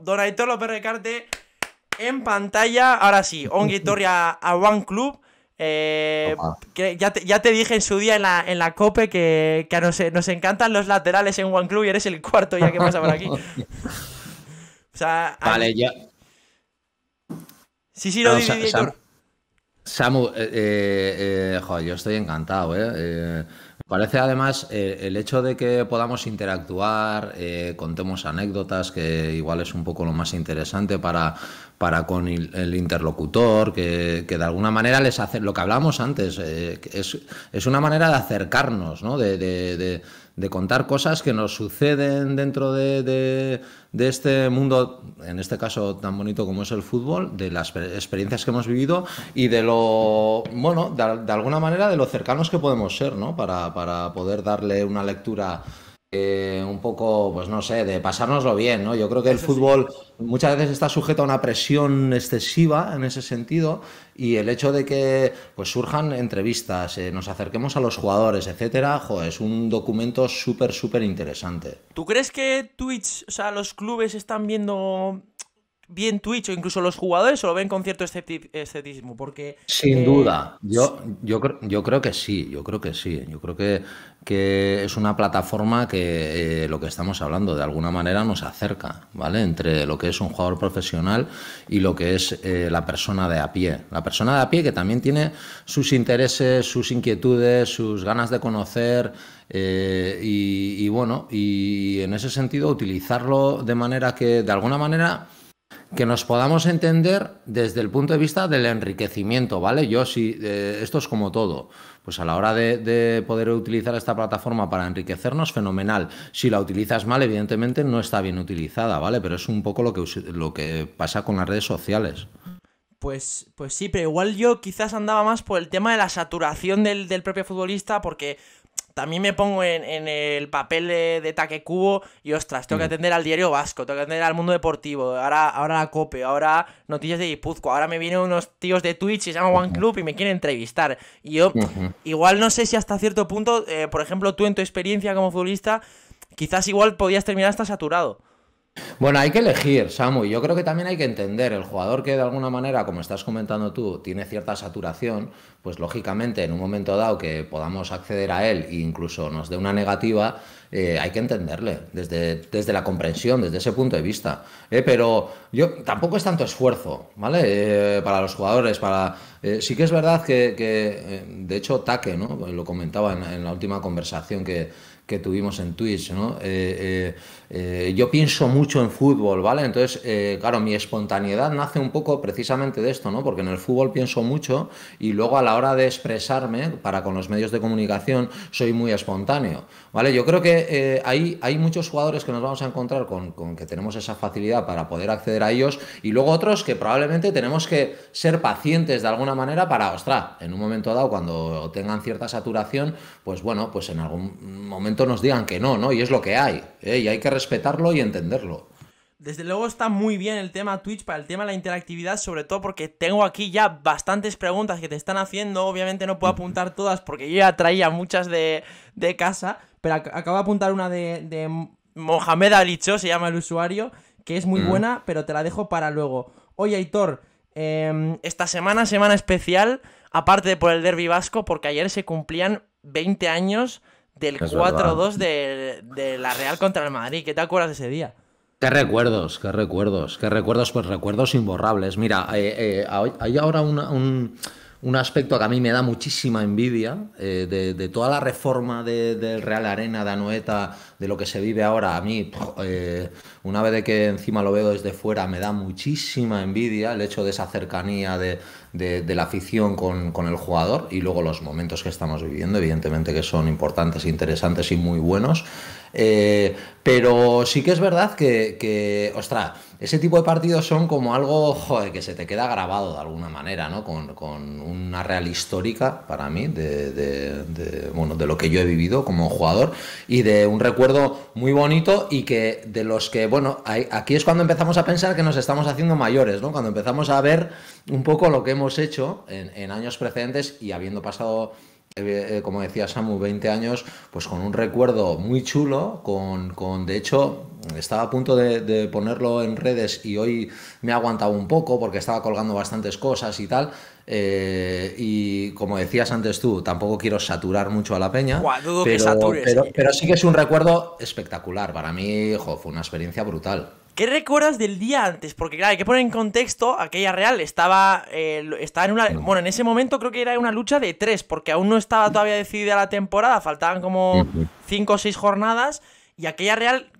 Don Aitor López Recarte en pantalla. Ahora sí, on a One Club. Eh, ya, te, dije en su día en la, COPE que, nos, encantan los laterales en One Club y eres el cuarto ya que pasa por aquí. o vale, ya. Sí, sí, lo no, Samu, yo estoy encantado, ¿eh? eh Parece además eh, el hecho de que podamos interactuar, eh, contemos anécdotas, que igual es un poco lo más interesante para, para con el interlocutor, que, de alguna manera les hace lo que hablamos antes, eh, es, una manera de acercarnos, de, contar cosas que nos suceden dentro de de este mundo, en este caso tan bonito como es el fútbol, de las experiencias que hemos vivido y de lo, bueno, de, alguna manera de lo cercanos que podemos ser, ¿no? Para, para poder darle una lectura eh, un poco, pues no sé, de pasárnoslo bien, ¿no? Yo creo que el fútbol muchas veces está sujeto a una presión excesiva en ese sentido y el hecho de que pues surjan entrevistas, eh, nos acerquemos a los jugadores, etcétera, es un documento súper, súper interesante. ¿Tú crees que Twitch, o sea, los clubes están viendo bien Twitch o incluso los jugadores o lo ven con cierto escepticismo? Porque. Sin eh, duda. Yo, yo, yo creo que sí, yo creo que sí. Yo creo que, que es una plataforma que eh, lo que estamos hablando de alguna manera nos acerca, ¿vale? Entre lo que es un jugador profesional y lo que es eh, la persona de a pie. La persona de a pie que también tiene sus intereses, sus inquietudes, sus ganas de conocer. y, bueno, y en ese sentido utilizarlo de manera que de alguna manera que nos podamos entender desde el punto de vista del enriquecimiento, ¿vale? Yo sí, eh, esto es como todo. Pues a la hora de, poder utilizar esta plataforma para enriquecernos, fenomenal. Si la utilizas mal, evidentemente no está bien utilizada, ¿vale? Pero es un poco lo que, lo que pasa con las redes sociales. Pues, pues sí, pero igual yo quizás andaba más por el tema de la saturación del, del propio futbolista, porque también me pongo en, en el papel de, taque cubo y ostras, tengo que mm. atender al diario vasco, tengo que atender al mundo deportivo, ahora, ahora la COPE, ahora noticias de Guipúzcoa, ahora me vienen unos tíos de Twitch y se llama One Club y me quieren entrevistar. Y yo, igual no sé si hasta cierto punto, eh, por ejemplo, tú en tu experiencia como futbolista, quizás igual podías terminar hasta saturado. Bueno, hay que elegir, Samu. Yo creo que también hay que entender, el jugador que de alguna manera, como estás comentando tú, tiene cierta saturación, pues lógicamente en un momento dado que podamos acceder a él e incluso nos dé una negativa, eh, hay que entenderle desde, desde la comprensión, desde ese punto de vista. Eh, pero yo tampoco es tanto esfuerzo, ¿vale? Eh, para los jugadores, para. sí que es verdad que, de hecho, Taque, ¿no? Lo comentaba en la última conversación que que tuvimos en Twitch. ¿no? Eh, eh, eh, yo pienso mucho en fútbol, ¿vale? Entonces, claro, mi espontaneidad nace un poco precisamente de esto, ¿no? Porque en el fútbol pienso mucho y luego a la hora de expresarme para con los medios de comunicación soy muy espontáneo. Vale, yo creo que eh, hay, muchos jugadores que nos vamos a encontrar con, que tenemos esa facilidad para poder acceder a ellos y luego otros que probablemente tenemos que ser pacientes de alguna manera para, ostras, en un momento dado cuando tengan cierta saturación, pues bueno, pues en algún momento nos digan que no, ¿no? Y es lo que hay, ¿eh? y hay que respetarlo y entenderlo. Desde luego está muy bien el tema Twitch para el tema de la interactividad, sobre todo porque tengo aquí ya bastantes preguntas que te están haciendo. Obviamente no puedo apuntar todas porque yo ya traía muchas de, de casa, pero acabo de apuntar una de, Mohamed Alicho, se llama el usuario, que es muy mm. buena, pero te la dejo para luego. Oye, Aitor, em, esta semana, semana especial, aparte por el derby vasco, porque ayer se cumplían 20 años del 4-2 de, la Real contra el Madrid. ¿Qué te acuerdas de ese día? Qué recuerdos, qué recuerdos, qué recuerdos, pues recuerdos imborrables. Mira, eh, eh, hay ahora un un aspecto que a mí me da muchísima envidia eh, de, toda la reforma del Real Arena, de Anoeta, de lo que se vive ahora. A mí, eh, una vez de que encima lo veo desde fuera, me da muchísima envidia el hecho de esa cercanía de, la afición con, con, el jugador y luego los momentos que estamos viviendo, evidentemente que son importantes, interesantes y muy buenos. Eh, pero sí que es verdad que, ostras, ese tipo de partidos son como algo que se te queda grabado de alguna manera, ¿no? Con, una real histórica para mí de, bueno, de lo que yo he vivido como jugador y de un recuerdo muy bonito y que de los que, bueno, aquí es cuando empezamos a pensar que nos estamos haciendo mayores, ¿no? Cuando empezamos a ver un poco lo que hemos hecho en, en años precedentes y habiendo pasado eh, eh, como decía Samu, 20 años, pues con un recuerdo muy chulo, con, de hecho, estaba a punto de, ponerlo en redes y hoy me ha aguantado un poco porque estaba colgando bastantes cosas y tal. Eh, y como decías antes tú, tampoco quiero saturar mucho a la peña. pero, sí que es un recuerdo espectacular. Para mí, hijo, fue una experiencia brutal. ¿Qué recuerdas del día antes? Porque claro, hay que poner en contexto, aquella Real eh, estaba, en una... Mm. Bueno, en ese momento creo que era una lucha de tres, porque aún no estaba todavía decidida la temporada, faltaban como cinco o seis jornadas, y aquella Real,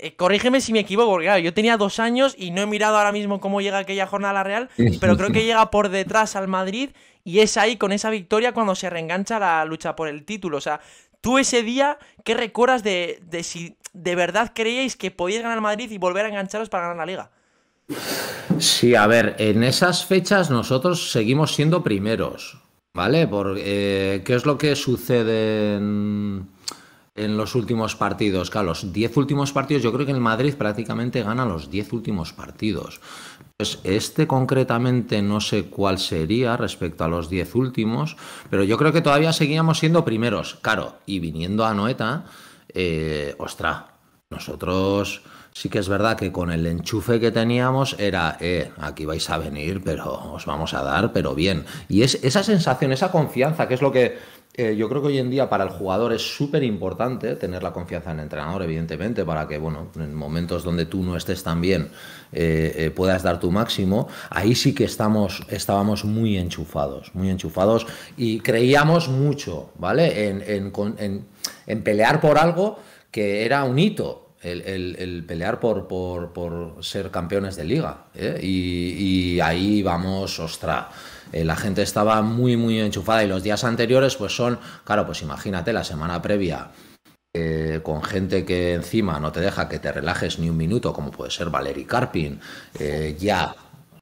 eh, corrígeme si me equivoco, porque claro, yo tenía dos años y no he mirado ahora mismo cómo llega aquella jornada la Real, pero creo que llega por detrás al Madrid y es ahí con esa victoria cuando se reengancha la lucha por el título. O sea, Tú ese día, ¿qué recuerdas de, si de verdad creíais que podíais ganar Madrid y volver a engancharos para ganar la liga? Sí, a ver, en esas fechas nosotros seguimos siendo primeros, ¿vale? Porque, eh, ¿Qué es lo que sucede en, los últimos partidos? Carlos. los 10 últimos partidos, yo creo que el Madrid prácticamente gana los diez últimos partidos. Pues este concretamente no sé cuál sería respecto a los 10 últimos, pero yo creo que todavía seguíamos siendo primeros. Claro, y viniendo a Noeta, eh, ostras, nosotros sí que es verdad que con el enchufe que teníamos era, eh, aquí vais a venir, pero os vamos a dar, pero bien. Y es esa sensación, esa confianza, que es lo que eh, yo creo que hoy en día para el jugador es súper importante tener la confianza en el entrenador, evidentemente, para que, bueno, en momentos donde tú no estés tan bien eh, eh, puedas dar tu máximo. Ahí sí que estamos, estábamos muy enchufados, muy enchufados y creíamos mucho, ¿vale? En, pelear por algo que era un hito. El, pelear por, por, ser campeones de liga. Y, ahí vamos, ostra eh, la gente estaba muy, muy enchufada y los días anteriores, pues son, claro, pues imagínate la semana previa. Eh, con gente que encima no te deja que te relajes ni un minuto, como puede ser Valery Carpin, eh, ya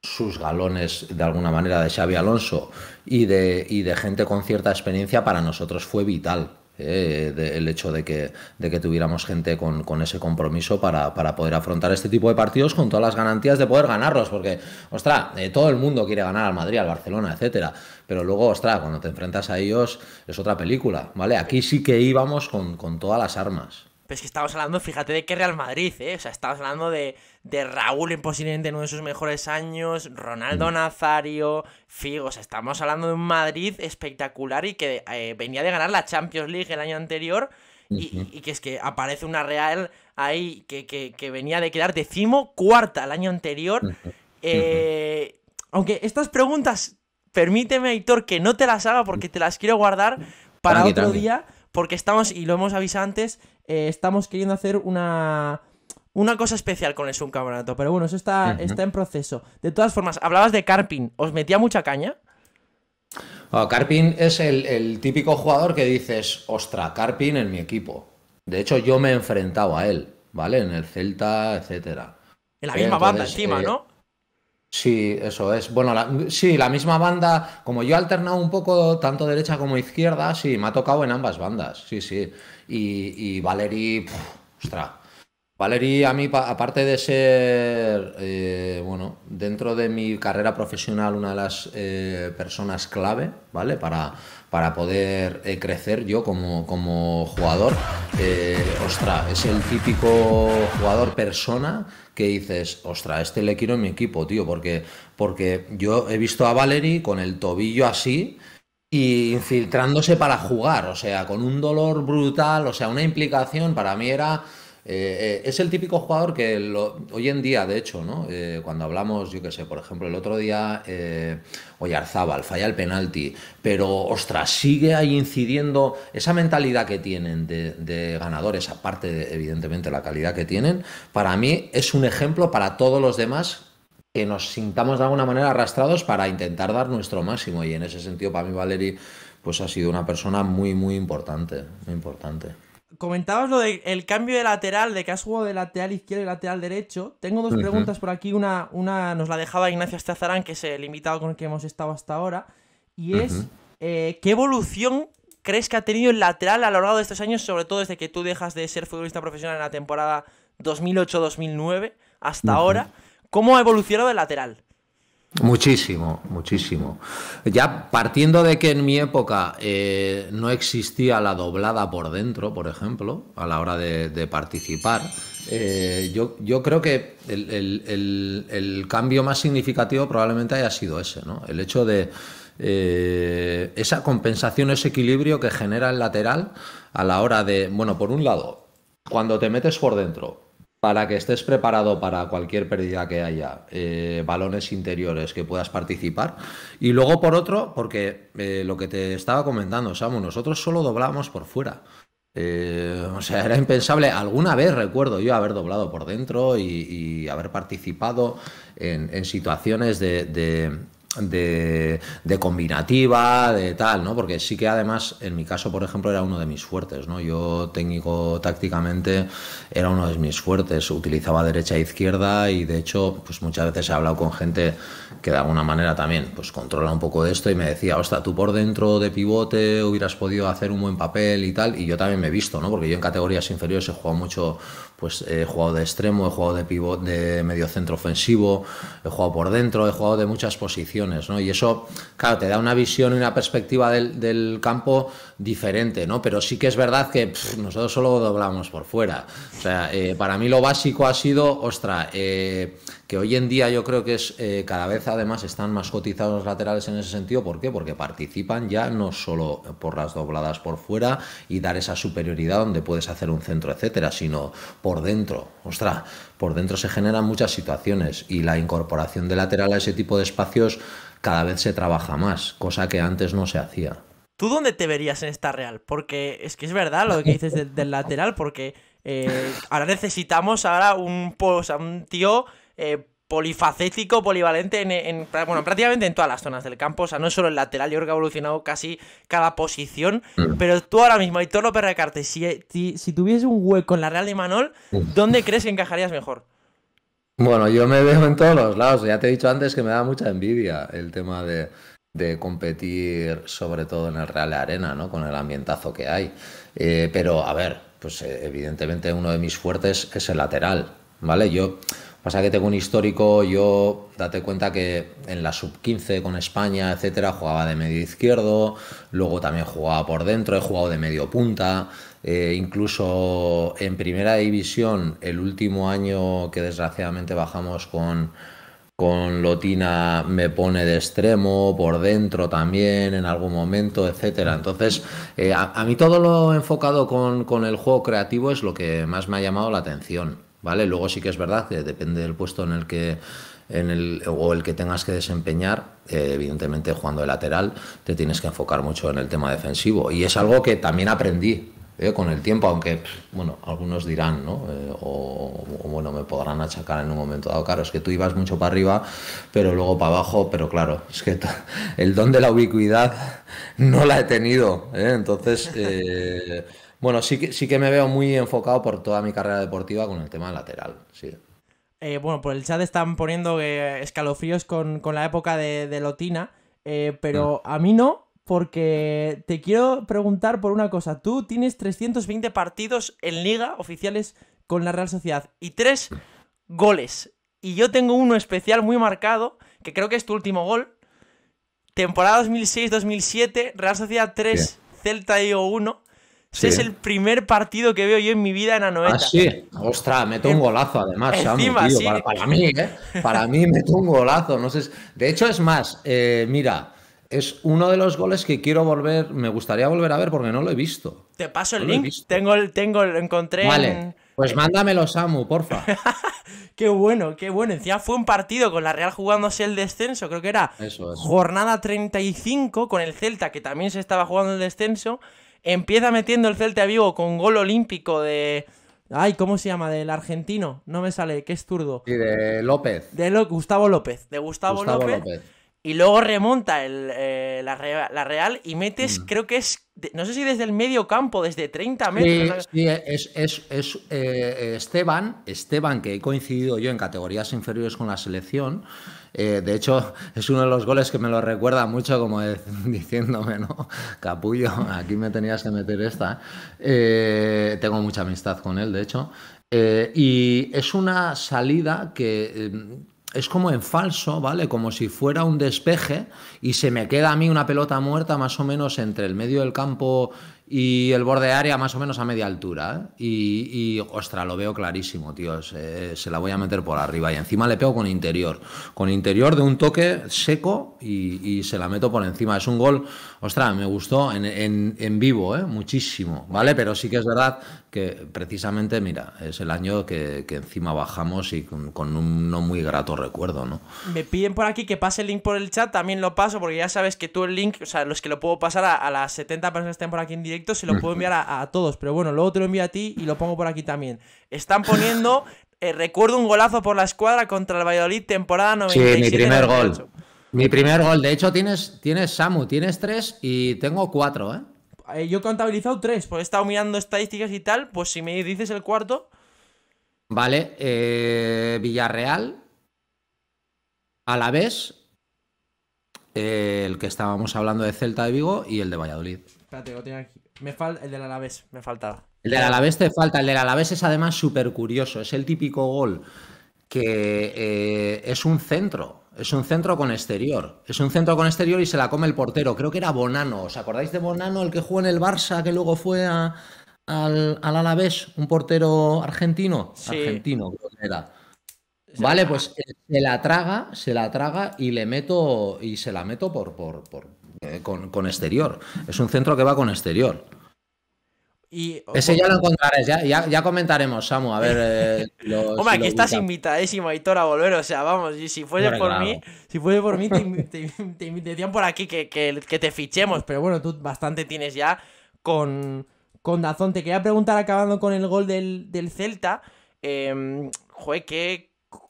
sus galones de alguna manera de Xavi Alonso y de, y de gente con cierta experiencia, para nosotros fue vital eh, el hecho de que, de que tuviéramos gente con, ese compromiso para, para, poder afrontar este tipo de partidos con todas las garantías de poder ganarlos, porque, ostras, eh, todo el mundo quiere ganar al Madrid, al Barcelona, etcétera, pero luego, ostras, cuando te enfrentas a ellos es otra película, ¿vale? Aquí sí que íbamos con, todas las armas. Pero es que estamos hablando, fíjate, de que Real Madrid, ¿eh? O sea, estamos hablando de, de Raúl en posiblemente uno de sus mejores años, Ronaldo mm. Nazario, Figo, estamos hablando de un Madrid espectacular y que eh, venía de ganar la Champions League el año anterior y, que es que aparece una Real ahí que, venía de quedar decimo cuarta el año anterior. Eh, aunque estas preguntas, permíteme, Héctor, que no te las haga porque te las quiero guardar para otro día, porque estamos, y lo hemos avisado antes, eh, estamos queriendo hacer una una cosa especial con el campeonato Pero bueno, eso está, está en proceso. De todas formas, hablabas de Carpin. ¿Os metía mucha caña? Oh, ah, Carpin es el, típico jugador que dices, ostra, Carpin en mi equipo. De hecho, yo me he enfrentado a él, ¿vale? En el Celta, etcétera. En la misma banda encima, eh, ¿no? Sí, eso es. Bueno, sí, la misma banda, como yo he alternado un poco tanto derecha como izquierda, sí, me ha tocado en ambas bandas, sí, sí. Y, y Valery, Valery, a mí, aparte de ser, eh, bueno, dentro de mi carrera profesional, una de las eh, personas clave, ¿vale? Para, para poder eh, crecer yo como, como jugador, ostra, es el típico jugador persona que dices, ostra, este le quiero en mi equipo, tío, porque, porque yo he visto a Valery con el tobillo así, y infiltrándose para jugar, o sea, con un dolor brutal, o sea, una implicación para mí era eh, eh, es el típico jugador que hoy en día, de hecho, eh, cuando hablamos, yo qué sé, por ejemplo, el otro día eh, Oyarzábal falla el penalti, pero ostras, sigue ahí incidiendo esa mentalidad que tienen de, ganadores, aparte de, evidentemente la calidad que tienen, para mí es un ejemplo para todos los demás que nos sintamos de alguna manera arrastrados para intentar dar nuestro máximo y en ese sentido para mí Valeri pues ha sido una persona muy muy importante, muy importante comentabas lo del cambio de lateral, de que has jugado de lateral izquierdo y lateral derecho. Tengo dos preguntas por aquí. Una, una nos la dejaba Ignacio Estazarán, que es el invitado con el que hemos estado hasta ahora. Y es, eh, ¿qué evolución crees que ha tenido el lateral a lo largo de estos años, sobre todo desde que tú dejas de ser futbolista profesional en la temporada 2008-2009 hasta ahora? ¿Cómo ha evolucionado el lateral? Muchísimo, muchísimo. Ya partiendo de que en mi época eh, no existía la doblada por dentro, por ejemplo, a la hora de, participar, eh, yo, creo que el, cambio más significativo probablemente haya sido ese, ¿no? El hecho de eh, esa compensación, ese equilibrio que genera el lateral a la hora de, bueno, por un lado, cuando te metes por dentro, para que estés preparado para cualquier pérdida que haya, eh, balones interiores que puedas participar. Y luego por otro, porque eh, lo que te estaba comentando, Samu, nosotros solo doblábamos por fuera. Eh, o sea, era impensable. Alguna vez recuerdo yo haber doblado por dentro y, haber participado en, situaciones de de, combinativa, de tal, ¿no? Porque sí que además, en mi caso, por ejemplo, era uno de mis fuertes, ¿no? Yo técnico tácticamente era uno de mis fuertes, utilizaba derecha e izquierda y de hecho, pues muchas veces he hablado con gente que de alguna manera también, pues controla un poco de esto y me decía, hostia, tú por dentro de pivote hubieras podido hacer un buen papel y tal, y yo también me he visto, ¿no? Porque yo en categorías inferiores he jugado mucho pues he jugado de extremo, he jugado de pivot, de centro ofensivo, he jugado por dentro, he jugado de muchas posiciones, ¿no? Y eso, claro, te da una visión y una perspectiva del, campo diferente, ¿no? Pero sí que es verdad que nosotros solo doblamos por fuera. O sea, eh, para mí lo básico ha sido, ostra, eh, que hoy en día yo creo que es eh, cada vez además están más cotizados los laterales en ese sentido. ¿Por qué? Porque participan ya no solo por las dobladas por fuera y dar esa superioridad donde puedes hacer un centro, etcétera, sino por dentro. Ostras, por dentro se generan muchas situaciones y la incorporación de lateral a ese tipo de espacios cada vez se trabaja más, cosa que antes no se hacía. ¿Tú dónde te verías en esta Real? Porque es que es verdad lo que dices del, lateral, porque eh, ahora necesitamos ahora un, un tío eh, polifacético, polivalente, bueno, prácticamente en todas las zonas del campo, o sea, no solo el lateral, yo creo que ha evolucionado casi cada posición, mm. pero tú ahora mismo, Aitor López Recarte, si, si, eh, si tuviese un hueco en la Real de Manol, mm. ¿dónde crees que encajarías mejor? Bueno, yo me veo en todos los lados, ya te he dicho antes que me da mucha envidia el tema de, competir sobre todo en el Real Arena, ¿no? Con el ambientazo que hay. Eh, pero, a ver, pues evidentemente uno de mis fuertes es el lateral, ¿vale? Yo Pasa que tengo un histórico, yo date cuenta que en la sub-15 con España, etcétera, jugaba de medio izquierdo, luego también jugaba por dentro, he jugado de medio punta, eh, incluso en primera división, el último año que desgraciadamente bajamos con, con Lotina me pone de extremo, por dentro también, en algún momento, etcétera. Entonces, eh, a, a, mí todo lo enfocado con, con el juego creativo es lo que más me ha llamado la atención. ¿vale? Luego sí que es verdad que depende del puesto en el que en el, o el que tengas que desempeñar, eh, evidentemente jugando de lateral, te tienes que enfocar mucho en el tema defensivo. Y es algo que también aprendí eh, con el tiempo, aunque, bueno, algunos dirán, ¿no? Eh, o, bueno, me podrán achacar en un momento dado, claro, es que tú ibas mucho para arriba, pero luego para abajo, pero claro, es que el don de la ubicuidad no la he tenido, entonces... Bueno, sí que, sí que me veo muy enfocado por toda mi carrera deportiva con el tema lateral, sí. Eh, bueno, por el chat están poniendo eh, escalofríos con, la época de, Lotina, eh, pero mm. a mí no, porque te quiero preguntar por una cosa. Tú tienes 320 partidos en liga oficiales con la Real Sociedad y tres goles. Y yo tengo uno especial muy marcado, que creo que es tu último gol. Temporada 2006-2007, Real Sociedad 3, Celta Celta y 1 ese es el primer partido que veo yo en mi vida en Anoeta. Ah, sí. Ostras, meto un em, golazo además, para, mí, ¿eh? Para mí meto un golazo. No sé De hecho, es más, eh, mira, es uno de los goles que quiero volver, me gustaría volver a ver porque no lo he visto. Te paso el link. Tengo el, tengo, lo encontré. Vale. Pues eh, mándamelo, Samu, porfa. qué bueno, qué bueno. Encima fue un partido con la Real jugándose el descenso, creo que era jornada 35 con el Celta, que también se estaba jugando el descenso. Empieza metiendo el Celta Vigo con gol olímpico de. Ay, ¿cómo se llama? Del argentino. No me sale, que es Y de López. De Gustavo López. De Gustavo, López. Y luego remonta eh, la, Real, y metes, mm. creo que es, no sé si desde el medio campo, desde 30 metros. Sí, es, eh, Esteban, Esteban, que he coincidido yo en categorías inferiores con la selección, eh, de hecho, es uno de los goles que me lo recuerda mucho, como diciéndome, ¿no? Capullo, aquí me tenías que meter esta. Eh, tengo mucha amistad con él, de hecho. Eh, y es una salida que es como en falso, ¿vale? Como si fuera un despeje y se me queda a mí una pelota muerta más o menos entre el medio del campo y el borde área más o menos a media altura. ¿eh? Y, y, ostra, lo veo clarísimo, tío. Eh, se, la voy a meter por arriba. Y encima le pego con interior. Con interior de un toque seco y, se la meto por encima. Es un gol, ostra, me gustó en, en, vivo, ¿eh? muchísimo. ¿Vale? Pero sí que es verdad que precisamente, mira, es el año que, encima bajamos y con, un no muy grato recuerdo, ¿no? Me piden por aquí que pase el link por el chat. También lo paso porque ya sabes que tú el link, o sea, los que lo puedo pasar a, a las 70 personas que estén por aquí en directo se lo puedo enviar a, todos, pero bueno, luego te lo envío a ti y lo pongo por aquí también. Están poniendo, eh, recuerdo un golazo por la escuadra contra el Valladolid, temporada 97. Sí, mi primer gol. Mi primer gol, de hecho tienes, tienes Samu, tienes tres y tengo cuatro, ¿eh? ¿eh? yo he contabilizado tres, porque he estado mirando estadísticas y tal, pues si me dices el cuarto... Vale, A la vez el que estábamos hablando de Celta de Vigo y el de Valladolid. Espérate, lo tengo aquí falta el del Alavés, me faltaba. El del Alavés te falta, el del Alavés es además súper curioso, es el típico gol que eh, es un centro, es un centro con exterior, es un centro con exterior y se la come el portero, creo que era Bonano, ¿os acordáis de Bonano, el que jugó en el Barça, que luego fue al, al, Alavés, un portero argentino? Argentino, creo que era. Vale, pues eh, se la traga, se la traga y le meto y se la meto por, por, eh, con, exterior. Es un centro que va con exterior. Y, Ese ya lo encontrarás, ya, comentaremos, Samu. A ver. Eh, Hombre, aquí estás invitadísimo, Aitor, a volver. O sea, vamos, si fuese por mí, si fuese por mí, te, te, invitarían por aquí que, que, te fichemos. Pero bueno, tú bastante tienes ya con, con Dazón. Te quería preguntar, acabando con el gol del, Celta. Eh, em, que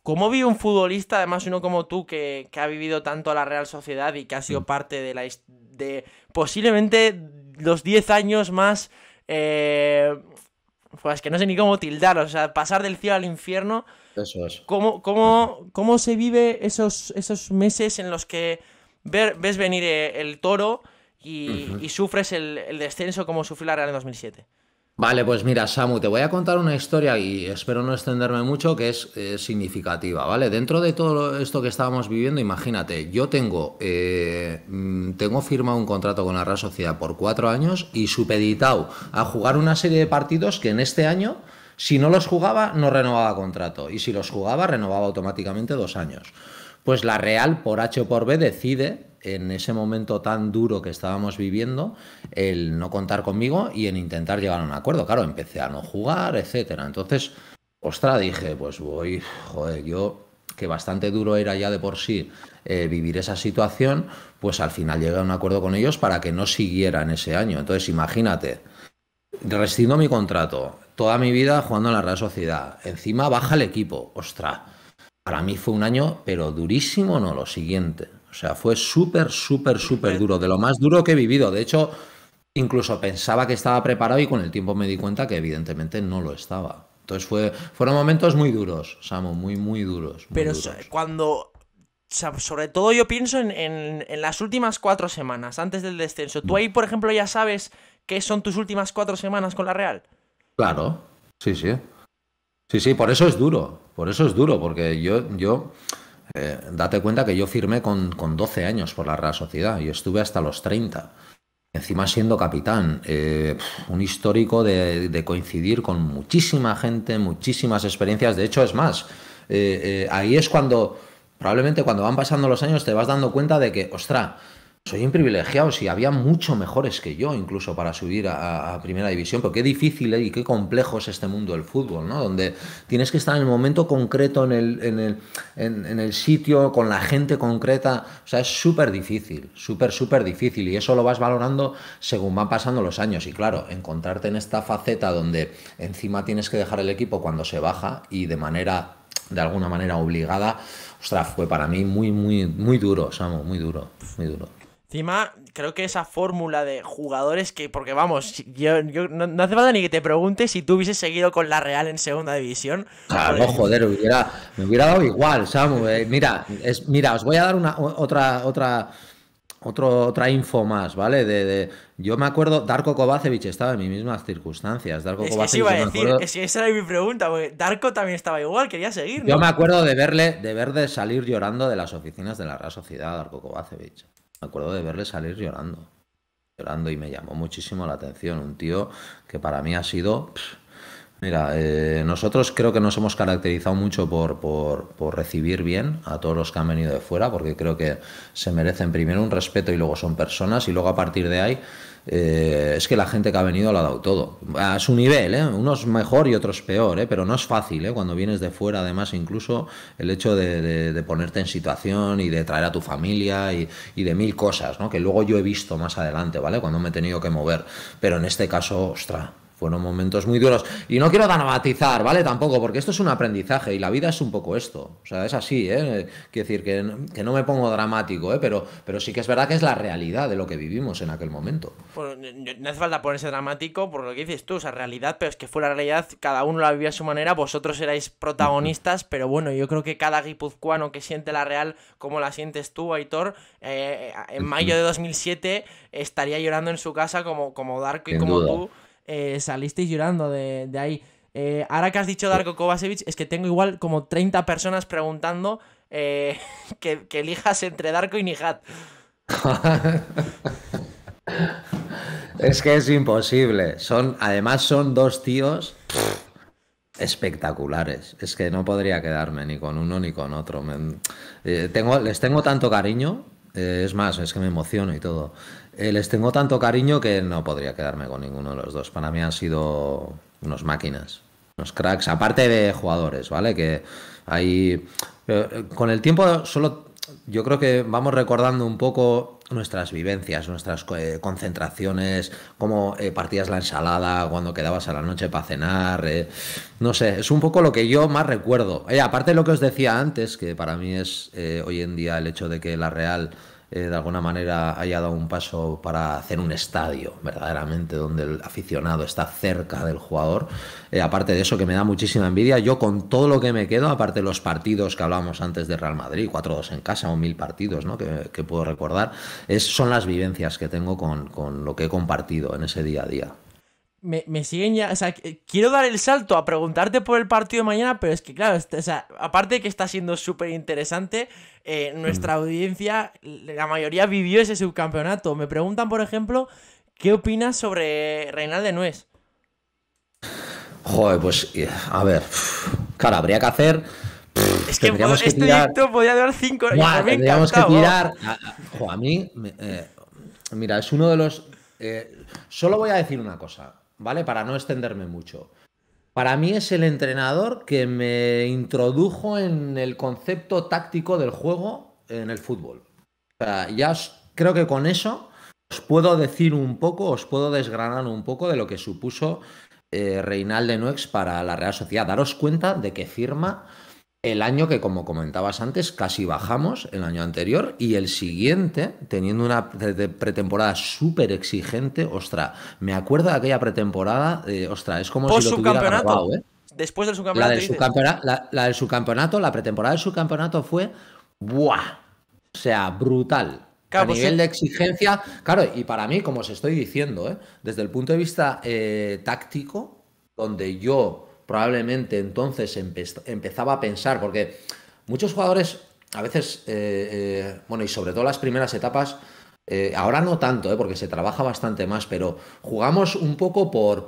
¿Cómo vive un futbolista, además uno como tú, que, ha vivido tanto la Real Sociedad y que ha sido mm. parte de la de posiblemente los 10 años más... Eh, pues que no sé ni cómo tildar, o sea, pasar del cielo al infierno. Eso es. ¿Cómo, se vive esos, esos meses en los que ves venir eh, el toro y, sufres el, el, descenso como sufrió la Real en 2007? Vale, pues mira, Samu, te voy a contar una historia y espero no extenderme mucho, que es eh, significativa, ¿vale? Dentro de todo esto que estábamos viviendo, imagínate, yo tengo, eh, mm, tengo firmado un contrato con la Real Sociedad por cuatro años y supeditado a jugar una serie de partidos que en este año, si no los jugaba, no renovaba contrato. Y si los jugaba, renovaba automáticamente dos años. Pues la Real, por H o por B, decide en ese momento tan duro que estábamos viviendo, el no contar conmigo y en intentar llegar a un acuerdo. Claro, empecé a no jugar, etcétera. Entonces, ostra, dije, pues voy, joder, yo que bastante duro era ya de por sí eh, vivir esa situación, pues al final llegué a un acuerdo con ellos para que no siguiera en ese año. Entonces, imagínate, rescindo mi contrato, toda mi vida jugando en la Real Sociedad, encima baja el equipo, ostra. Para mí fue un año, pero durísimo, no, lo siguiente. O sea, fue súper, súper, súper duro, de lo más duro que he vivido. De hecho, incluso pensaba que estaba preparado y con el tiempo me di cuenta que evidentemente no lo estaba. Entonces fueron momentos muy duros, Samu, muy, muy duros. Pero cuando sobre todo yo pienso en, las últimas cuatro semanas, antes del descenso. ¿Tú mm. ahí, por ejemplo, ya sabes qué son tus últimas cuatro semanas con la Real? Claro, sí, sí. Sí, sí, por eso es duro, por eso es duro, porque yo, yo, eh, date cuenta que yo firmé con, 12 años por la Real Sociedad y estuve hasta los 30. Encima siendo capitán, eh, un histórico de, coincidir con muchísima gente, muchísimas experiencias. De hecho, es más, eh, ahí es cuando, probablemente cuando van pasando los años, te vas dando cuenta de que, ostra, soy un privilegiado, si había mucho mejores que yo incluso para subir a, primera división, pero qué difícil eh, y qué complejo es este mundo del fútbol, ¿no? Donde tienes que estar en el momento concreto, en el, en el, en, el sitio, con la gente concreta, o sea, es súper difícil, súper, súper difícil y eso lo vas valorando según van pasando los años y claro, encontrarte en esta faceta donde encima tienes que dejar el equipo cuando se baja y de manera, de alguna manera obligada, ostras, fue para mí muy, muy, muy duro, Samu, muy duro, muy duro. Encima, creo que esa fórmula de jugadores que, porque vamos, yo, no, hace falta ni que te pregunte si tú hubieses seguido con la Real en segunda división. Claro, pues, joder, me hubiera dado igual, Samu. Eh, mira, es, mira, os voy a dar una otra, otra, otro, otra info más, ¿vale? De, yo me acuerdo, Darko Kovacevic estaba en mis mismas circunstancias. Darko es que iba a decir, esa era mi pregunta, porque Darko también estaba igual, quería seguir. Yo me acuerdo de verle, de verle salir llorando de las oficinas de la Real Sociedad, Darko Kovacevic me acuerdo de verle salir llorando. Llorando y me llamó muchísimo la atención. Un tío que para mí ha sido Mira, eh, nosotros creo que nos hemos caracterizado mucho por, recibir bien a todos los que han venido de fuera, porque creo que se merecen primero un respeto y luego son personas, y luego a partir de ahí eh, es que la gente que ha venido lo ha dado todo. A su nivel, ¿eh? unos mejor y otros peor, pero no es fácil cuando vienes de fuera, además incluso el hecho de, ponerte en situación y de traer a tu familia y, de mil cosas, que luego yo he visto más adelante, ¿vale? cuando me he tenido que mover. Pero en este caso, ostras, fueron momentos muy duros. Y no quiero dramatizar, ¿vale? Tampoco, porque esto es un aprendizaje y la vida es un poco esto. O sea, es así, ¿eh? Quiero decir, que, no, que no me pongo dramático, ¿eh? Pero, pero sí que es verdad que es la realidad de lo que vivimos en aquel momento. Bueno, pues, no hace falta ponerse dramático por lo que dices tú, o sea, realidad, pero es que fue la realidad, cada uno la vivía a su manera, vosotros erais protagonistas, pero bueno, yo creo que cada guipuzcoano que siente la real como la sientes tú, Aitor, eh, en mayo de 2007 estaría llorando en su casa como, como Darko y como tú eh, salisteis llorando de, ahí. Eh, ahora que has dicho Darko Kovacevic, es que tengo igual como 30 personas preguntando eh, que, elijas entre Darko y Nihat. es que es imposible. Son, además, son dos tíos espectaculares. Es que no podría quedarme ni con uno ni con otro. tengo, les tengo tanto cariño eh, es más, es que me emociono y todo. Eh, les tengo tanto cariño que no podría quedarme con ninguno de los dos. Para mí han sido unos máquinas, unos cracks, aparte de jugadores, ¿vale? Que ahí. Eh, con el tiempo solo. Yo creo que vamos recordando un poco nuestras vivencias, nuestras eh, concentraciones, cómo eh, partías la ensalada, cuando quedabas a la noche para cenar, eh, no sé, es un poco lo que yo más recuerdo. aparte de lo que os decía antes, que para mí es hoy en día el hecho de que la Real eh, de alguna manera haya dado un paso para hacer un estadio verdaderamente donde el aficionado está cerca del jugador. Eh, aparte de eso que me da muchísima envidia, yo con todo lo que me quedo, aparte de los partidos que hablábamos antes de Real Madrid, 4-2 en casa o mil partidos ¿no? que, puedo recordar, es, son las vivencias que tengo con lo que he compartido en ese día a día me, siguen ya. O sea, quiero dar el salto a preguntarte por el partido de mañana, pero es que, claro, este, aparte de que está siendo súper interesante, eh, mm. nuestra audiencia, la mayoría vivió ese subcampeonato. Me preguntan, por ejemplo, ¿qué opinas sobre Reinal de Nuez? Joder, pues, eh, a ver, claro, habría que hacer. Es que, este directo podría durar cinco horas. Tendríamos que tirar. a mí. Eh, mira, es uno de los. solo voy a decir una cosa. ¿vale? Para no extenderme mucho. Para mí es el entrenador que me introdujo en el concepto táctico del juego en el fútbol. ya creo que con eso os puedo decir un poco, os puedo desgranar un poco de lo que supuso eh, Reinaldo Nuex para la Real Sociedad. Daros cuenta de que firma el año que, como comentabas antes, casi bajamos el año anterior y el siguiente, teniendo una pretemporada súper exigente, ostra, me acuerdo de aquella pretemporada, ostras, ostra, es como si lo tuviera grabado. ¿eh? Después del subcampeonato. La del, subcampeonato la, la pretemporada del subcampeonato fue, ¡buah! O sea, brutal. a pues nivel de exigencia, claro, y para mí, como os estoy diciendo, ¿eh? desde el punto de vista eh, táctico, donde yo probablemente entonces empezaba a pensar, porque muchos jugadores a veces, eh, eh, bueno, y sobre todo las primeras etapas, eh, ahora no tanto, porque se trabaja bastante más, pero jugamos un poco por,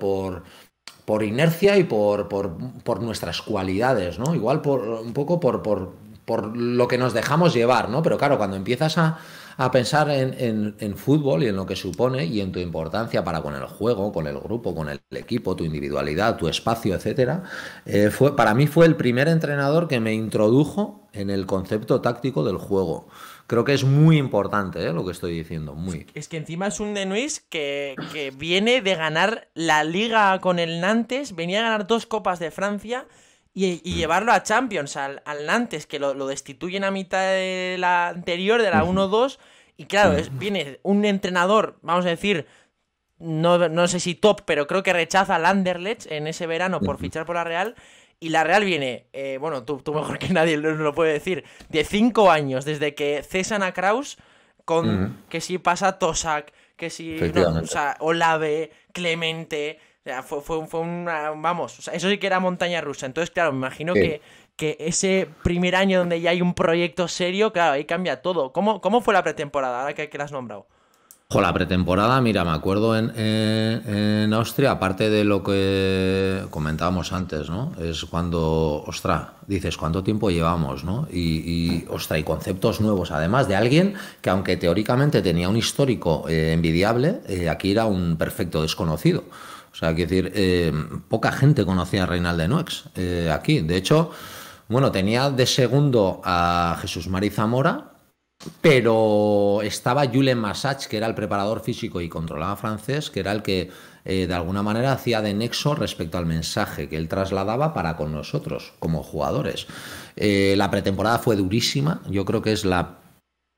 por, inercia y por, por, nuestras cualidades, ¿no? Igual por, un poco por, por, por lo que nos dejamos llevar, ¿no? Pero claro, cuando empiezas a, a pensar en, en, fútbol y en lo que supone y en tu importancia para con el juego, con el grupo, con el equipo, tu individualidad, tu espacio, etcétera. Eh, fue, para mí fue el primer entrenador que me introdujo en el concepto táctico del juego. Creo que es muy importante eh, lo que estoy diciendo, muy. Es que encima es un Denuis que, que viene de ganar la liga con el Nantes, venía a ganar dos copas de Francia y, mm. llevarlo a Champions, al, al Nantes, que lo, destituyen a mitad de la anterior, de la 1-2. Y claro, viene un entrenador, vamos a decir, no, sé si top, pero creo que rechaza al Anderlecht en ese verano por fichar por la Real. Y la Real viene, eh, bueno, tú, tú, mejor que nadie lo, lo puede decir, de cinco años desde que cesan a Kraus, con que si pasa Tosak, que si o Olave, Clemente, o sea, fue, fue, fue una. Vamos, eso sí que era montaña rusa. Entonces, claro, me imagino que, que, ese primer año donde ya hay un proyecto serio, claro, ahí cambia todo. ¿Cómo, fue la pretemporada ahora que, que la has nombrado? la pretemporada, mira, me acuerdo eh, en, Austria, aparte de lo que comentábamos antes, ¿no? Es cuando, ostra, dices, ¿cuánto tiempo llevamos, no? Y, y ostra, y conceptos nuevos, además de alguien que, aunque teóricamente tenía un histórico eh, envidiable, eh, aquí era un perfecto desconocido. O sea, quiero decir, eh, poca gente conocía a Reinaldo Noex eh, aquí. De hecho, bueno, tenía de segundo a Jesús Mari Zamora, pero estaba Julien Massach, que era el preparador físico y controlaba francés, que era el que eh, de alguna manera hacía de nexo respecto al mensaje que él trasladaba para con nosotros como jugadores. la pretemporada fue durísima, yo creo que es la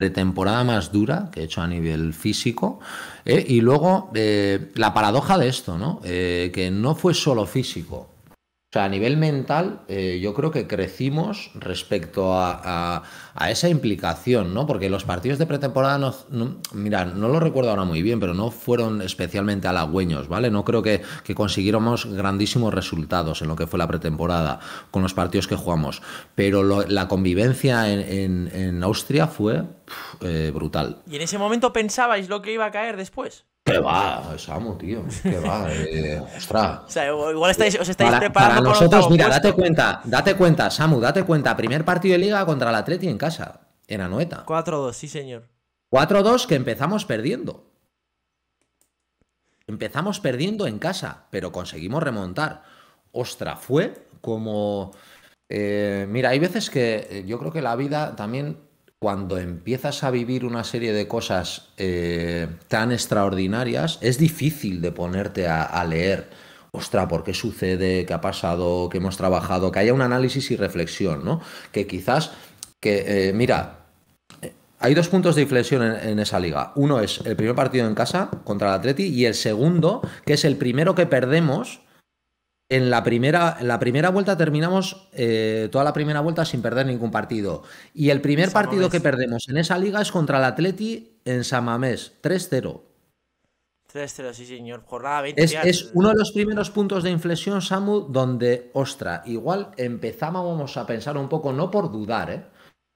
Pretemporada más dura que he hecho a nivel físico. Eh, y luego eh, la paradoja de esto, ¿no? Eh, que no fue solo físico. O sea, a nivel mental, yo creo que crecimos respecto a, esa implicación, ¿no? Porque los partidos de pretemporada, no, mira, no lo recuerdo ahora muy bien, pero no fueron especialmente halagüeños, ¿vale? No creo que, que consiguiéramos grandísimos resultados en lo que fue la pretemporada con los partidos que jugamos. Pero la convivencia en Austria fue eh, brutal. ¿Y en ese momento pensabais lo que iba a caer después? ¡Qué va, Samu, tío. ¡Qué va, eh, ostras. O sea, igual estáis, os estáis para, preparando. Para nosotros, mira, date cuenta, date cuenta, Samu, date cuenta. Primer partido de liga contra el Atleti en casa, en Anoeta. 4-2, sí, señor. 4-2 que empezamos perdiendo. Empezamos perdiendo en casa, pero conseguimos remontar. Ostra, fue como. Eh, mira, hay veces que eh, yo creo que la vida también cuando empiezas a vivir una serie de cosas eh, tan extraordinarias, es difícil de ponerte a, leer, ostra, ¿por qué sucede? ¿Qué ha pasado? ¿Qué hemos trabajado? Que haya un análisis y reflexión, ¿no? Que quizás, que, eh, mira, eh, hay dos puntos de inflexión en, en, esa liga. Uno es el primer partido en casa contra el Atleti y el segundo, que es el primero que perdemos en la primera, la primera vuelta terminamos eh, toda la primera vuelta sin perder ningún partido. Y el primer partido que perdemos en esa liga es contra el Atleti en Samamés, 3-0. 3-0, sí, señor. Jornada 20. Es, uno de los primeros puntos de inflexión, Samu, donde, ostra, igual empezábamos a pensar un poco, no por dudar, eh,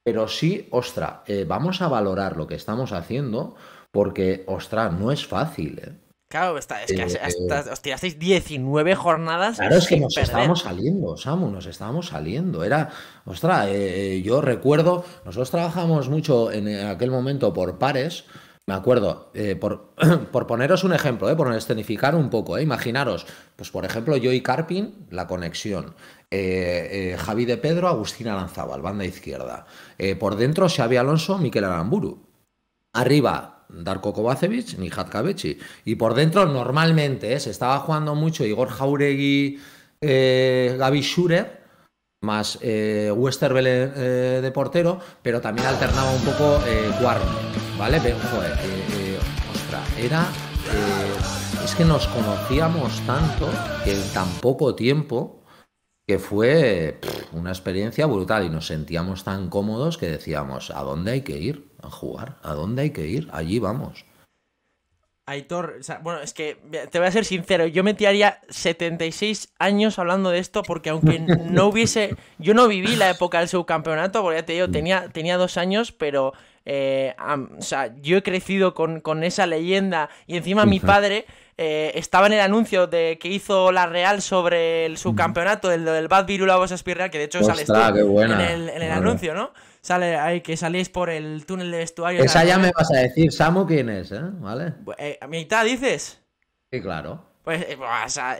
pero sí, ostra, eh, vamos a valorar lo que estamos haciendo porque, ostra, no es fácil. ¿eh? es que eh, eh. os tirasteis 19 jornadas. Claro, es que nos estábamos saliendo, Samu, nos estábamos saliendo. Era, ostra, eh, yo recuerdo, nosotros trabajamos mucho en aquel momento por pares. Me acuerdo, por, poneros un ejemplo, por escenificar un poco, imaginaros, pues por ejemplo, yo y Carpin, la conexión, Javi de Pedro, Agustín al banda izquierda, por dentro Xavi Alonso, Miquel Aramburu, arriba Darko Kovacevic ni Hadkabechi. Y por dentro, normalmente, ¿eh? se estaba jugando mucho Igor Jauregui, eh, Gaby Schurer, más eh, Westerbele eh, de portero, pero también alternaba un poco eh, ¿vale? Pero, joder, era... es que nos conocíamos tanto que en tan poco tiempo que fue una experiencia brutal y nos sentíamos tan cómodos que decíamos, ¿a dónde hay que ir? a jugar. ¿A dónde hay que ir? Allí vamos. Aitor, bueno, es que te voy a ser sincero, yo me tiraría 76 años hablando de esto porque aunque no hubiese, yo no viví la época del subcampeonato, porque ya te digo, tenía, tenía dos años, pero eh, o sea, yo he crecido con, esa leyenda y encima mi padre eh, estaba en el anuncio de que hizo la Real sobre el subcampeonato del, del Bad Virula Vos Spiral, que de hecho sale en el anuncio, ¿no? sale, hay que salís por el túnel de estuario Esa ya me vas a decir, Samu, quién es, ¿eh? ¿Vale? Eh, vale a mitad dices? Sí, claro. Pues, eh,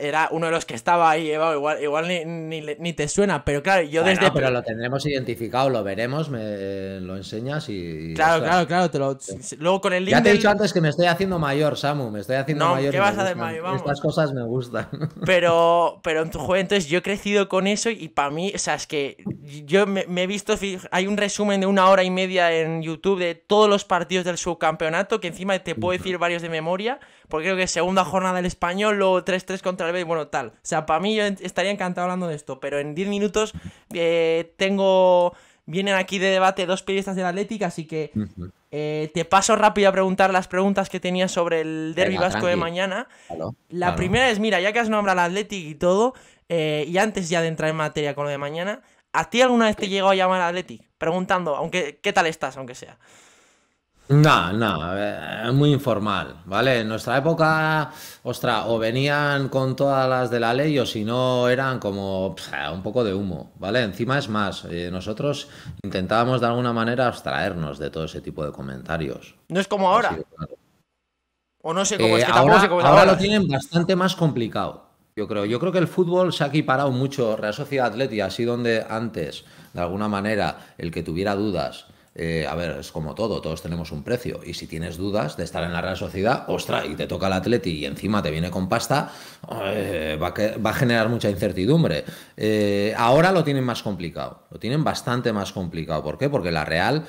era uno de los que estaba ahí, igual, igual ni, ni, te suena, pero claro, yo desde... Pero lo tendremos identificado, lo veremos, me lo enseñas y... Claro, claro, claro, te lo... Luego con el Ya te he dicho antes que me estoy haciendo mayor, Samu, me estoy haciendo no, mayor. Estas cosas me gustan. Pero, pero en tu juego, entonces yo he crecido con eso y para mí, o sea, es que yo me, he visto, hay un resumen de una hora y media en YouTube de todos los partidos del subcampeonato, que encima te puedo decir varios de memoria, porque creo que segunda jornada del español, 3-3 contra el B, bueno, tal. O sea, para mí yo estaría encantado hablando de esto, pero en 10 minutos eh, tengo... Vienen aquí de debate dos periodistas del Atlético, así que eh, te paso rápido a preguntar las preguntas que tenías sobre el derby vasco de mañana. La primera es, mira, ya que has nombrado al Atlético y todo, eh, y antes ya de entrar en materia con lo de mañana, ¿a ti alguna vez te llegó a llamar al Atlético? Preguntando, aunque, ¿qué tal estás, aunque sea? No, no, es eh, muy informal, ¿vale? En nuestra época, ostra, o venían con todas las de la ley o si no eran como eh, un poco de humo, ¿vale? Encima es más, eh, nosotros intentábamos de alguna manera abstraernos de todo ese tipo de comentarios. No es como ahora. O no sé cómo es que ahora, lo tienen bastante más complicado. Yo creo, yo creo que el fútbol se ha equiparado mucho. Real Sociedad y así donde antes, de alguna manera, el que tuviera dudas eh, a ver, es como todo, todos tenemos un precio. Y si tienes dudas de estar en la Real Sociedad, ostra, y te toca el Atleti y encima te viene con pasta, eh, va, a generar mucha incertidumbre. Eh, ahora lo tienen más complicado, lo tienen bastante más complicado. ¿Por qué? Porque la Real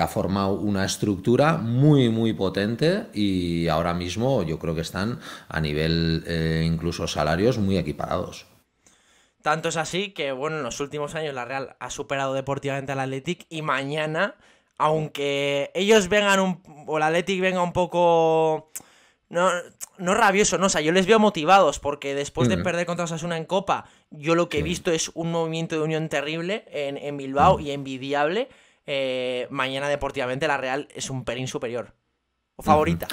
ha formado una estructura muy, muy potente y ahora mismo yo creo que están a nivel incluso salarios muy equiparados. Tanto es así que, bueno, en los últimos años la Real ha superado deportivamente al Athletic y mañana, aunque ellos vengan un. o el Athletic venga un poco. No, rabioso, no, o sea, yo les veo motivados porque después de mm. perder contra Osasuna en Copa, yo lo que he visto es un movimiento de unión terrible en, Bilbao mm. y envidiable. Eh, mañana deportivamente la Real es un perín superior o favorita.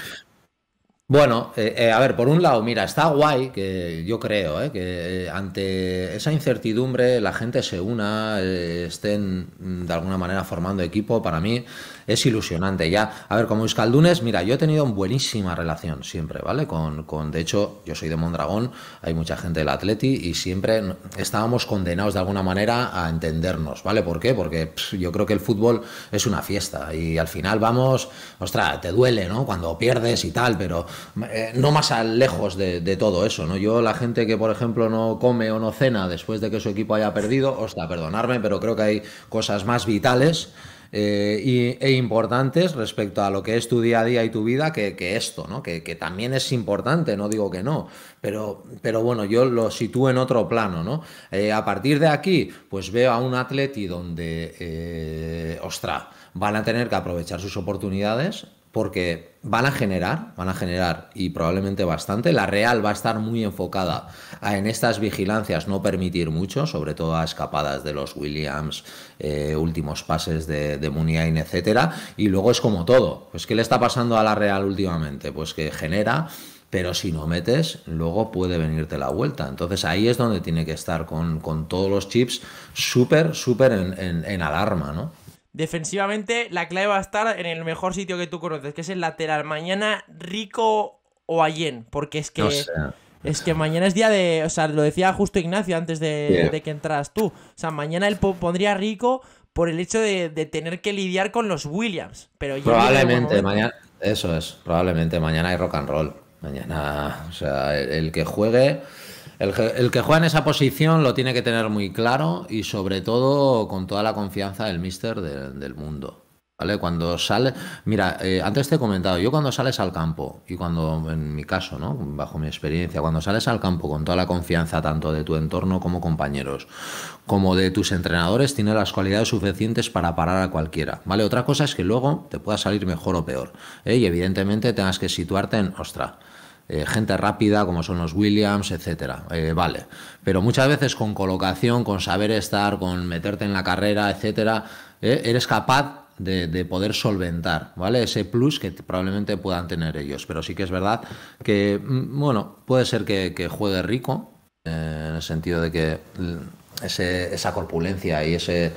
Bueno, eh, eh, a ver, por un lado, mira, está guay que yo creo eh, que eh, ante esa incertidumbre la gente se una, estén mm, de alguna manera formando equipo. Para mí, es ilusionante. Ya, a ver, como Euskaldunes, mira, yo he tenido buenísima relación siempre, ¿vale? Con, de hecho, yo soy de Mondragón, hay mucha gente del Atleti y siempre estábamos condenados de alguna manera a entendernos, ¿vale? ¿Por qué? Porque yo creo que el fútbol es una fiesta y al final vamos, ostras, te duele, ¿no? Cuando pierdes y tal, pero eh, no más lejos de, todo eso, ¿no? Yo, la gente que, por ejemplo, no come o no cena después de que su equipo haya perdido, ostras, perdonarme, pero creo que hay cosas más vitales eh, y, e importantes respecto a lo que es tu día a día y tu vida que, esto, ¿no? Que, que, también es importante, no digo que no, pero, pero bueno, yo lo sitúo en otro plano. ¿no? Eh, a partir de aquí, pues veo a un atleti donde, eh, ostra, van a tener que aprovechar sus oportunidades porque van a generar, van a generar y probablemente bastante. La Real va a estar muy enfocada en estas vigilancias no permitir mucho, sobre todo a escapadas de los Williams, eh, últimos pases de, de Muniain, etcétera. Y luego es como todo. Pues, ¿qué le está pasando a la Real últimamente? Pues que genera pero si no metes, luego puede venirte la vuelta. Entonces ahí es donde tiene que estar con, todos los chips súper, súper en, alarma, ¿no? Defensivamente, la clave va a estar en el mejor sitio que tú conoces, que es el lateral. Mañana, Rico o Allen, porque es que. Es que mañana es día de. O sea, lo decía justo Ignacio antes de, que entras tú. O sea, mañana él pondría rico por el hecho de, tener que lidiar con los Williams. Pero probablemente, mañana. Eso es, probablemente. Mañana hay rock and roll. Mañana, o sea, el que juegue. El, que juega en esa posición lo tiene que tener muy claro y sobre todo con toda la confianza del mister del mundo. ¿Vale? Cuando sale, mira, eh, antes te he comentado, yo cuando sales al campo, y cuando, en mi caso, ¿no? Bajo mi experiencia, cuando sales al campo con toda la confianza tanto de tu entorno como compañeros, como de tus entrenadores, tienes las cualidades suficientes para parar a cualquiera, ¿vale? Otra cosa es que luego te pueda salir mejor o peor, ¿eh? y evidentemente tengas que situarte en, ostra, eh, gente rápida como son los Williams, etcétera. Eh, vale, pero muchas veces con colocación, con saber estar, con meterte en la carrera, etcétera, eh, eres capaz de, poder solventar, ¿vale? Ese plus que probablemente puedan tener ellos. Pero sí que es verdad que, mm, bueno, puede ser que, juegue rico, en el sentido de que mm, esa corpulencia y ese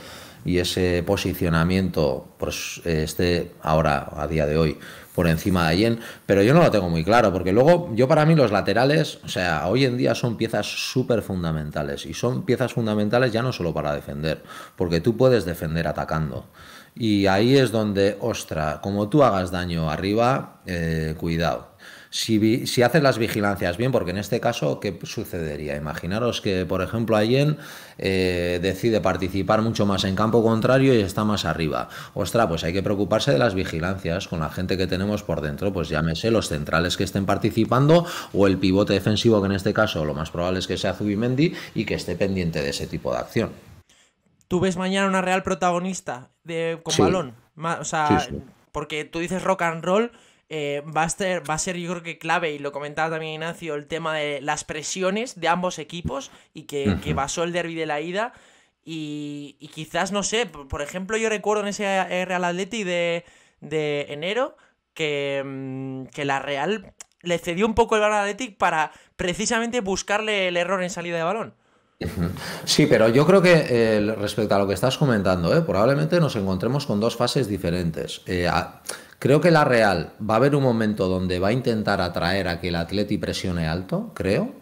y ese posicionamiento, pues eh, esté ahora, a día de hoy, por encima de Allen, pero yo no lo tengo muy claro, porque luego yo para mí los laterales, o sea, hoy en día son piezas súper fundamentales y son piezas fundamentales ya no solo para defender, porque tú puedes defender atacando. Y ahí es donde, ostra, como tú hagas daño arriba, eh, cuidado si, hacen las vigilancias bien, porque en este caso, ¿qué sucedería? Imaginaros que, por ejemplo, alguien eh, decide participar mucho más en campo contrario y está más arriba. Ostra, pues hay que preocuparse de las vigilancias con la gente que tenemos por dentro, pues llámese los centrales que estén participando o el pivote defensivo, que en este caso lo más probable es que sea Zubimendi y que esté pendiente de ese tipo de acción. ¿Tú ves mañana una real protagonista de, con balón? porque tú dices rock and roll eh, va, a ser, va a ser yo creo que clave, y lo comentaba también Ignacio, el tema de las presiones de ambos equipos y que, basó el derby de la ida. Y, quizás, no sé, por ejemplo, yo recuerdo en ese eh, Real Athletic de, de enero mm, que, la Real le cedió un poco el balón Athletic para precisamente buscarle el error en salida de balón. Sí, pero yo creo que eh, respecto a lo que estás comentando, probablemente nos encontremos con dos fases diferentes. Creo que la Real va a haber un momento donde va a intentar atraer a que el Atleti presione alto, creo.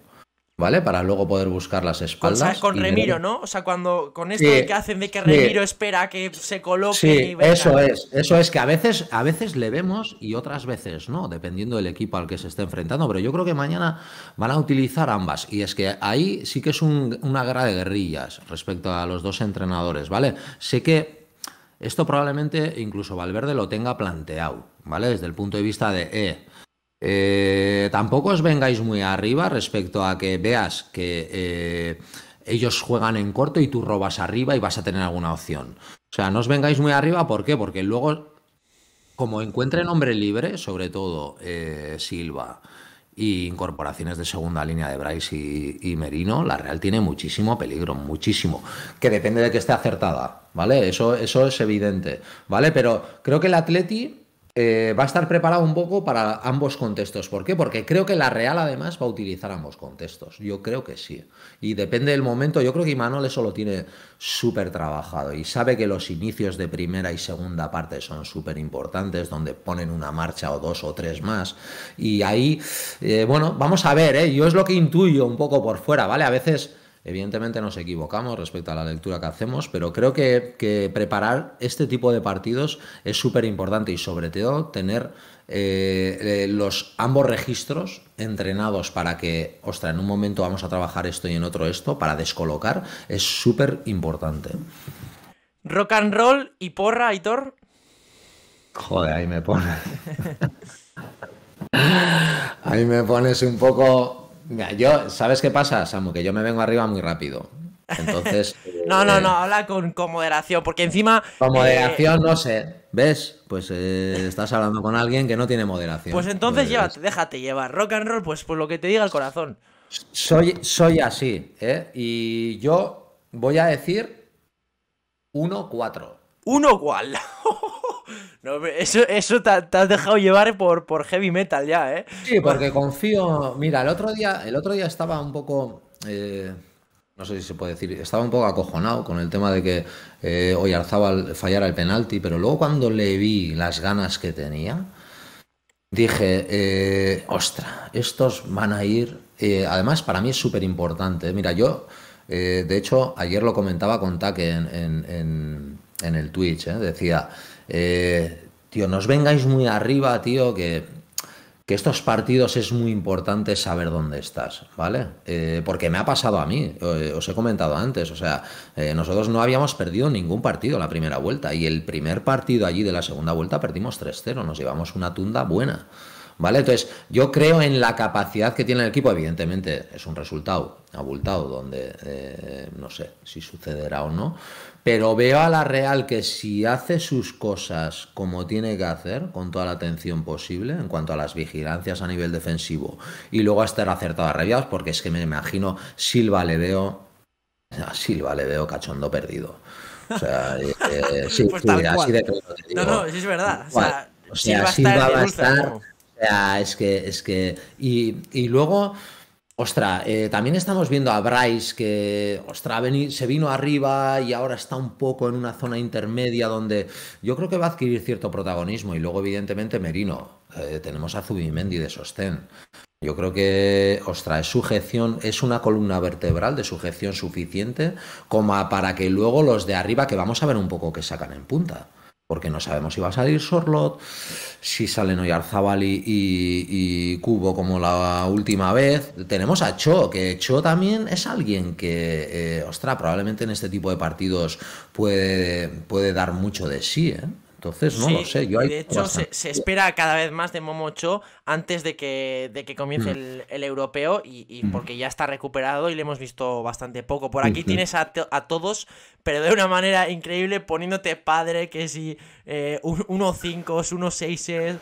¿Vale? Para luego poder buscar las espaldas. O sea, con Remiro, ¿no? O sea, cuando con esto que hacen de que Remiro espera que se coloque. Sí, y eso es, eso es que a veces, a veces le vemos y otras veces no, dependiendo del equipo al que se esté enfrentando. Pero yo creo que mañana van a utilizar ambas. Y es que ahí sí que es una guerra de guerrillas respecto a los dos entrenadores, ¿vale? Sé que esto probablemente incluso Valverde lo tenga planteado, ¿vale? Desde el punto de vista de, eh, eh tampoco os vengáis muy arriba respecto a que veas que eh, ellos juegan en corto y tú robas arriba y vas a tener alguna opción. O sea, no os vengáis muy arriba, ¿por qué? Porque luego, como encuentren hombre libre, sobre todo eh, Silva, y incorporaciones de segunda línea de Bryce y, Merino, la Real tiene muchísimo peligro, muchísimo, que depende de que esté acertada, ¿vale? Eso, eso es evidente, ¿vale? Pero creo que el Atleti eh, va a estar preparado un poco para ambos contextos. ¿Por qué? Porque creo que la Real además va a utilizar ambos contextos. Yo creo que sí. Y depende del momento. Yo creo que Imanol eso lo tiene súper trabajado y sabe que los inicios de primera y segunda parte son súper importantes, donde ponen una marcha o dos o tres más. Y ahí, eh, bueno, vamos a ver. ¿eh? Yo es lo que intuyo un poco por fuera, ¿vale? A veces Evidentemente nos equivocamos respecto a la lectura que hacemos, pero creo que, preparar este tipo de partidos es súper importante y sobre todo tener eh, eh, los ambos registros entrenados para que, ¡Ostras! en un momento vamos a trabajar esto y en otro esto, para descolocar, es súper importante. Rock and roll y porra, Aitor. Joder, ahí me pones. ahí me pones un poco yo, ¿sabes qué pasa, Samu? Que yo me vengo arriba muy rápido. Entonces. no, no, eh, no, habla con, moderación, porque encima. Con eh, moderación, no sé. ¿Ves? Pues eh, estás hablando con alguien que no tiene moderación. Pues entonces pues déjate llevar. Rock and roll, pues por pues lo que te diga el corazón. Soy, soy así, ¿eh? Y yo voy a decir 1-4 uno cual. eso te, has dejado llevar por, por heavy metal ya, ¿eh? Sí, porque confío. Mira, el otro día, el otro día estaba un poco. Eh, no sé si se puede decir. Estaba un poco acojonado con el tema de que hoy eh, Arzabal fallara el penalti, pero luego cuando le vi las ganas que tenía. Dije, eh, ostra, estos van a ir. Eh, además, para mí es súper importante. Mira, yo, de hecho, ayer lo comentaba con Taque en en el Twitch, ¿eh? decía, eh, tío, tío, nos vengáis muy arriba, tío, que, estos partidos es muy importante saber dónde estás, ¿vale? Eh, porque me ha pasado a mí, eh, os he comentado antes, o sea, nosotros no habíamos perdido ningún partido la primera vuelta y el primer partido allí de la segunda vuelta perdimos 3-0, nos llevamos una tunda buena. ¿Vale? Entonces, yo creo en la capacidad que tiene el equipo, evidentemente es un resultado abultado, donde no sé si sucederá o no, pero veo a la Real que si hace sus cosas como tiene que hacer, con toda la atención posible, en cuanto a las vigilancias a nivel defensivo, y luego a estar acertado a porque es que me imagino, Silva le veo. A Silva le veo cachondo perdido. O sea, sí, sí de No, no, es verdad. O sea, Silva, va a estar. Va a estar o sea, es que, es que. Y, y luego. Ostra, eh, también estamos viendo a Bryce que, ostra, se vino arriba y ahora está un poco en una zona intermedia donde yo creo que va a adquirir cierto protagonismo. Y luego, evidentemente, Merino. Eh, tenemos a Zubimendi de sostén. Yo creo que, ostra, es sujeción, es una columna vertebral de sujeción suficiente como para que luego los de arriba, que vamos a ver un poco que sacan en punta porque no sabemos si va a salir Sorlot, si salen hoy y, Cubo como la última vez. Tenemos a Cho, que Cho también es alguien que, eh, ostra, probablemente en este tipo de partidos puede, puede dar mucho de sí. ¿eh? de hecho, se, espera cada vez más de Momocho antes de que, de que comience mm. el, europeo y, mm. porque ya está recuperado y le hemos visto bastante poco. Por aquí tienes a, todos, pero de una manera increíble, poniéndote padre que si eh, 1-5, 1-6,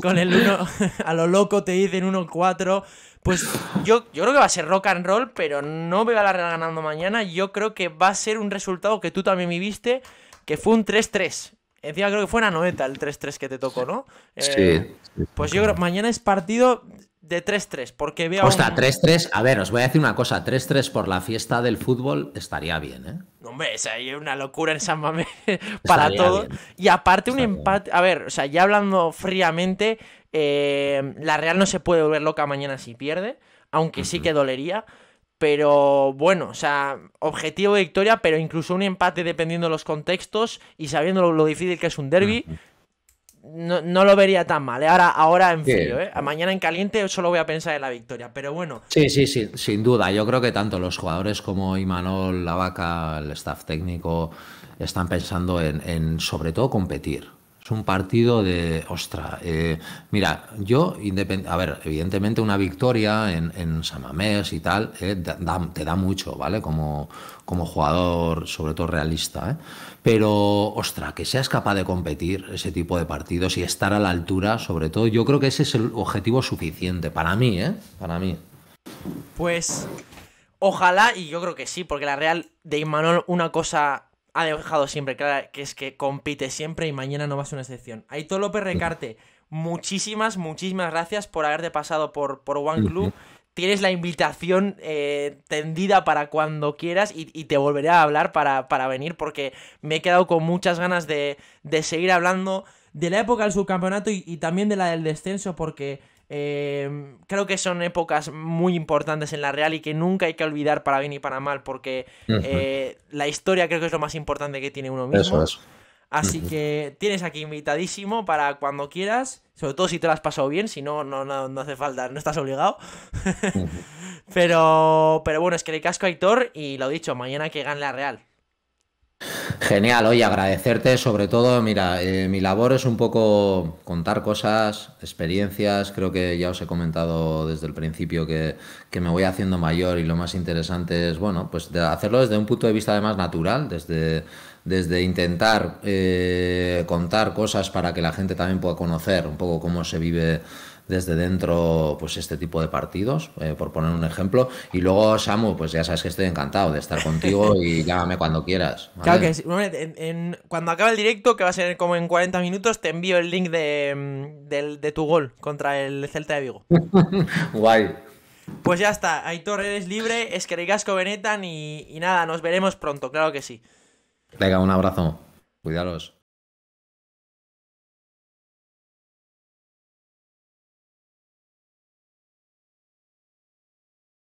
con el uno a lo loco te dicen 1-4. Pues yo, yo creo que va a ser rock and roll, pero no veo a la Real ganando mañana. Yo creo que va a ser un resultado que tú también viviste que fue un 3-3. Encima creo que fue una noeta el 3-3 que te tocó, ¿no? sí, eh, Pues yo creo que mañana es partido de 3-3, porque veo. 3-3. A ver, os voy a decir una cosa: 3-3 por la fiesta del fútbol estaría bien, ¿eh? Hombre, o es una locura en San para todos. Y aparte, un empate. A ver, o sea, ya hablando fríamente, eh, la Real no se puede volver loca mañana si pierde, aunque sí que dolería pero bueno, o sea, objetivo de victoria, pero incluso un empate dependiendo de los contextos y sabiendo lo, difícil que es un derby. No, lo vería tan mal. ¿eh? Ahora, ahora en frío, ¿eh? Mañana en caliente solo voy a pensar en la victoria, pero bueno. Sí, sí, sí, sin duda. Yo creo que tanto los jugadores como Imanol, Lavaca, el staff técnico, están pensando en sobre todo competir. Es un partido de, ostra, eh, mira, yo, a ver, evidentemente una victoria en, en Samamés y tal, eh, te da mucho, ¿vale? Como, como jugador, sobre todo realista, ¿eh? Pero, ostra, que seas capaz de competir ese tipo de partidos y estar a la altura, sobre todo, yo creo que ese es el objetivo suficiente, para mí, ¿eh? Para mí. Pues, ojalá, y yo creo que sí, porque la Real de Imanol, una cosa ha dejado siempre claro que es que compite siempre y mañana no va a ser una excepción. Aito López Recarte, muchísimas, muchísimas gracias por haberte pasado por, por One Club. Tienes la invitación eh, tendida para cuando quieras y, te volveré a hablar para, para, venir porque me he quedado con muchas ganas de, seguir hablando de la época del subcampeonato y también de la del descenso porque Em, creo que son épocas muy importantes en la Real y que nunca hay que olvidar para bien y para mal, porque eh, la historia creo que es lo más importante que tiene uno mismo. Así que tienes aquí invitadísimo para cuando quieras, sobre todo si te lo has pasado bien, si no, no, no, hace falta, no estás obligado. pero, pero bueno, es que le casco a Aitor y lo dicho, mañana que gane la Real. Genial, oye, agradecerte sobre todo, mira, eh, mi labor es un poco contar cosas, experiencias, creo que ya os he comentado desde el principio que, me voy haciendo mayor y lo más interesante es, bueno, pues de hacerlo desde un punto de vista además natural, desde, desde intentar eh, contar cosas para que la gente también pueda conocer un poco cómo se vive desde dentro pues este tipo de partidos, eh, por poner un ejemplo. Y luego, Samu, pues ya sabes que estoy encantado de estar contigo y llámame cuando quieras. Claro que sí. cuando acabe el directo, que va a ser como en 40 minutos, te envío el link mm, de, tu gol contra el Celta de Vigo. Guay. Pues ya está, Aitor, eres libre, es que Benetan y, y nada, nos veremos pronto, claro que sí. Venga, un abrazo. Cuidaros.